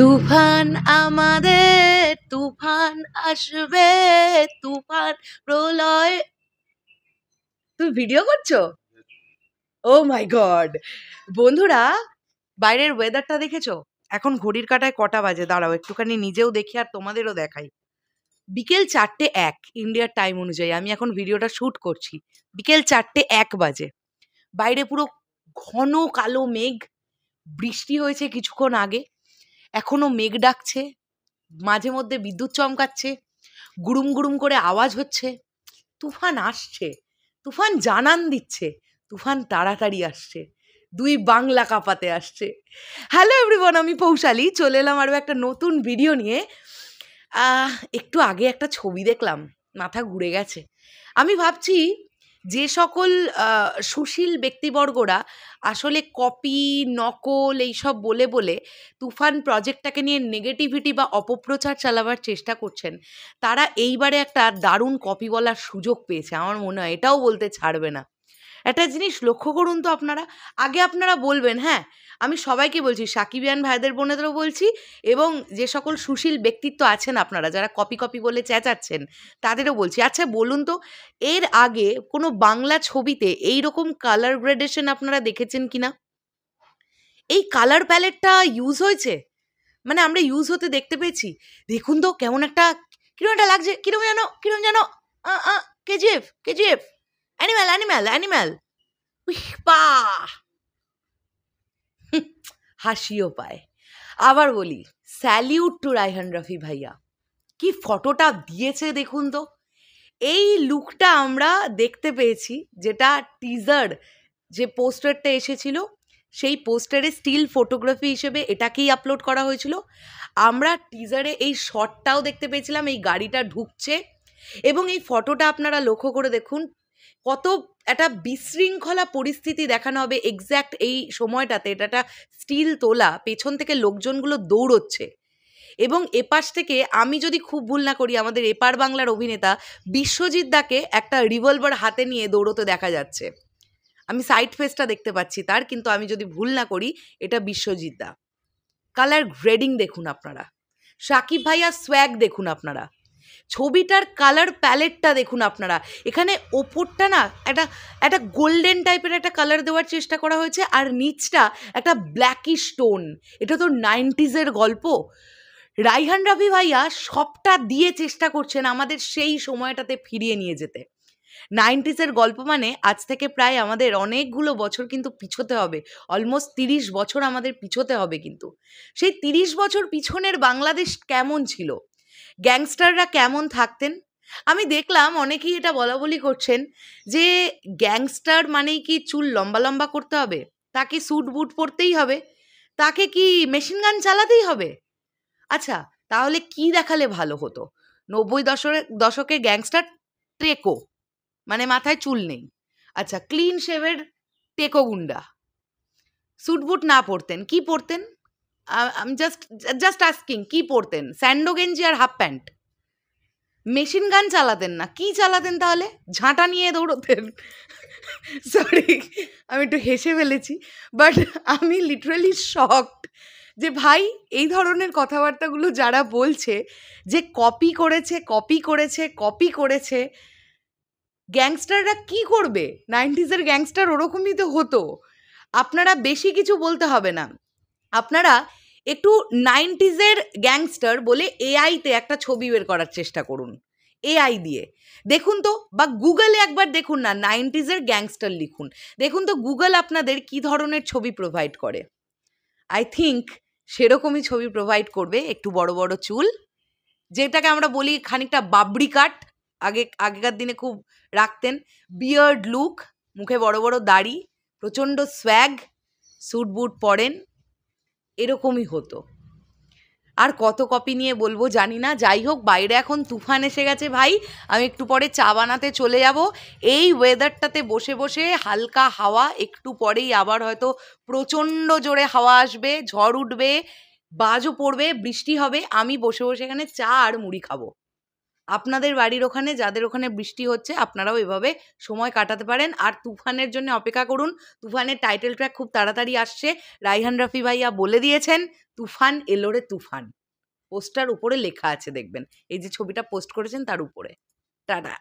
তুফান আমাদের তুফান আসবে তুফান প্রলয় তুমি ভিডিও করছো ও মাই গড বন্ধুরা বাইরের ওয়েদারটা দেখেছো এখন ঘড়ির কাটায় কটা বাজে দাঁড়াও একটুখানি নিজেও দেখি আর তোমাদেরও দেখাই বিকেল চারটে এক ইন্ডিয়ার টাইম অনুযায়ী আমি এখন ভিডিওটা শ্যুট করছি বিকেল চারটে এক বাজে বাইরে পুরো ঘন কালো মেঘ বৃষ্টি হয়েছে কিছুক্ষণ আগে এখনও মেঘ ডাকছে মাঝে মধ্যে বিদ্যুৎ চমকাচ্ছে গুড়ুম গুড়ুম করে আওয়াজ হচ্ছে তুফান আসছে তুফান জানান দিচ্ছে তুফান তাড়াতাড়ি আসছে দুই বাংলা কাপাতে আসছে হ্যালো এভরিওয়ান আমি পৌশালি চলে এলাম আরও একটা নতুন ভিডিও নিয়ে একটু আগে একটা ছবি দেখলাম মাথা ঘুরে গেছে আমি ভাবছি যে সকল সুশীল ব্যক্তিবর্গরা আসলে কপি নকল এইসব বলে বলে তুফান প্রজেক্টটাকে নিয়ে নেগেটিভিটি বা অপপ্রচার চালাবার চেষ্টা করছেন তারা এইবারে একটা দারুণ কপি বলার সুযোগ পেয়েছে আমার মনে হয় এটাও বলতে ছাড়বে না একটা জিনিস লক্ষ্য করুন তো আপনারা আগে আপনারা বলবেন হ্যাঁ আমি সবাইকে বলছি সাকিবিয়ান ভাইদের বোনেদেরও বলছি এবং যে সকল সুশীল ব্যক্তিত্ব আছেন আপনারা যারা কপি কপি বলে চেঁচাচ্ছেন তাদেরও বলছি আচ্ছা বলুন তো এর আগে কোনো বাংলা ছবিতে এই রকম কালার গ্রেডেশন আপনারা দেখেছেন কি না এই কালার প্যালেটটা ইউজ হয়েছে মানে আমরা ইউজ হতে দেখতে পেয়েছি দেখুন তো কেমন একটা কিরম একটা লাগছে কিরম যেন কিরম যেন কেজিএফ কেজিএফ অ্যানিম্যাল অ্যানিম্যাল animal. হাসিও পায় আবার বলি স্যালিউট টু রাইহান রফি ভাইয়া কি ফটোটা দিয়েছে দেখুন তো এই লুকটা আমরা দেখতে পেয়েছি যেটা টিজার যে পোস্টারটা এসেছিল সেই পোস্টারে স্টিল ফটোগ্রাফি হিসেবে এটাকেই আপলোড করা হয়েছিল আমরা টিজারে এই শটটাও দেখতে পেয়েছিলাম এই গাড়িটা ঢুকছে এবং এই ফটোটা আপনারা লক্ষ্য করে দেখুন কত একটা বিশৃঙ্খলা পরিস্থিতি দেখানো হবে এক্স্যাক্ট এই সময়টাতে এটা একটা স্টিল তোলা পেছন থেকে লোকজনগুলো দৌড়চ্ছে এবং এপাশ থেকে আমি যদি খুব ভুল না করি আমাদের এপার বাংলার অভিনেতা বিশ্বজিৎ দাকে একটা রিভলভার হাতে নিয়ে দৌড়তে দেখা যাচ্ছে আমি সাইড ফেসটা দেখতে পাচ্ছি তার কিন্তু আমি যদি ভুল না করি এটা বিশ্বজিৎ দা কালার গ্রেডিং দেখুন আপনারা সাকিব ভাইয়া সোয়াগ দেখুন আপনারা ছবিটার কালার প্যালেটটা দেখুন আপনারা এখানে ওপরটা না একটা একটা গোল্ডেন টাইপের একটা কালার দেওয়ার চেষ্টা করা হয়েছে আর নিচটা একটা ব্ল্যাকিশ স্টোন এটা তো নাইনটিজের গল্প রাইহান রাভি ভাইয়া সবটা দিয়ে চেষ্টা করছেন আমাদের সেই সময়টাতে ফিরিয়ে নিয়ে যেতে নাইনটিসের গল্প মানে আজ থেকে প্রায় আমাদের অনেকগুলো বছর কিন্তু পিছোতে হবে অলমোস্ট তিরিশ বছর আমাদের পিছোতে হবে কিন্তু সেই তিরিশ বছর পিছনের বাংলাদেশ কেমন ছিল গ্যাংস্টাররা কেমন থাকতেন আমি দেখলাম অনেকেই এটা বলা বলি করছেন যে গ্যাংস্টার মানেই কি চুল লম্বা লম্বা করতে হবে তাকে স্যুট বুট পরতেই হবে তাকে কি মেশিন গান চালাতেই হবে আচ্ছা তাহলে কি দেখালে ভালো হতো নব্বই দশকে দশকে গ্যাংস্টার টেকো মানে মাথায় চুল নেই আচ্ছা ক্লিন শেভের টেকো গুন্ডা স্যুট বুট না পরতেন কি পরতেন আম জাস্ট জাস্ট আস্কিং কি পরতেন স্যান্ডো গেঞ্জি আর হাফ প্যান্ট মেশিন গান চালাতেন না কি চালাতেন তাহলে ঝাঁটা নিয়ে দৌড়তেন সরি আমি একটু হেসে ফেলেছি বাট আমি লিটারালি শখ যে ভাই এই ধরনের কথাবার্তাগুলো যারা বলছে যে কপি করেছে কপি করেছে কপি করেছে গ্যাংস্টাররা কি করবে নাইনটিজের গ্যাংস্টার ওরকমই তো হতো আপনারা বেশি কিছু বলতে হবে না আপনারা একটু নাইনটিজের গ্যাংস্টার বলে এআইতে একটা ছবি বের করার চেষ্টা করুন এআই দিয়ে দেখুন তো বা গুগলে একবার দেখুন না নাইনটিজের গ্যাংস্টার লিখুন দেখুন তো গুগল আপনাদের কি ধরনের ছবি প্রোভাইড করে আই থিঙ্ক সেরকমই ছবি প্রোভাইড করবে একটু বড় বড় চুল যেটাকে আমরা বলি খানিকটা বাবরি কাট আগে আগেকার দিনে খুব রাখতেন বিয়ার্ড লুক মুখে বড় বড় দাড়ি প্রচণ্ড সোয়াগ স্যুট বুট পরেন এরকমই হতো আর কত কপি নিয়ে বলবো জানি না যাই হোক বাইরে এখন তুফান এসে গেছে ভাই আমি একটু পরে চা বানাতে চলে যাব এই ওয়েদারটাতে বসে বসে হালকা হাওয়া একটু পরেই আবার হয়তো প্রচণ্ড জোরে হাওয়া আসবে ঝড় উঠবে বাজও পড়বে বৃষ্টি হবে আমি বসে বসে এখানে চা আর মুড়ি খাবো আপনাদের বাড়ির ওখানে যাদের ওখানে বৃষ্টি হচ্ছে আপনারাও এভাবে সময় কাটাতে পারেন আর তুফানের জন্য অপেক্ষা করুন তুফানের টাইটেল ট্র্যাক খুব তাড়াতাড়ি আসছে রাইহান রাফি ভাইয়া বলে দিয়েছেন তুফান এলোরে তুফান পোস্টার উপরে লেখা আছে দেখবেন এই যে ছবিটা পোস্ট করেছেন তার উপরে টাটা